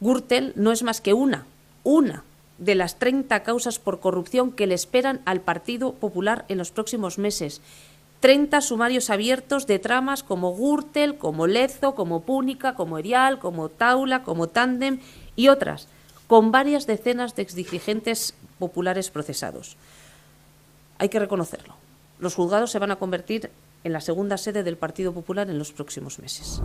Gürtel no es más que una, una de las 30 causas por corrupción que le esperan al Partido Popular en los próximos meses. 30 sumarios abiertos de tramas como Gürtel, como Lezo, como Púnica, como Erial, como Taula, como Tandem y otras, con varias decenas de exdirigentes populares procesados. Hay que reconocerlo. Los juzgados se van a convertir en la segunda sede del Partido Popular en los próximos meses.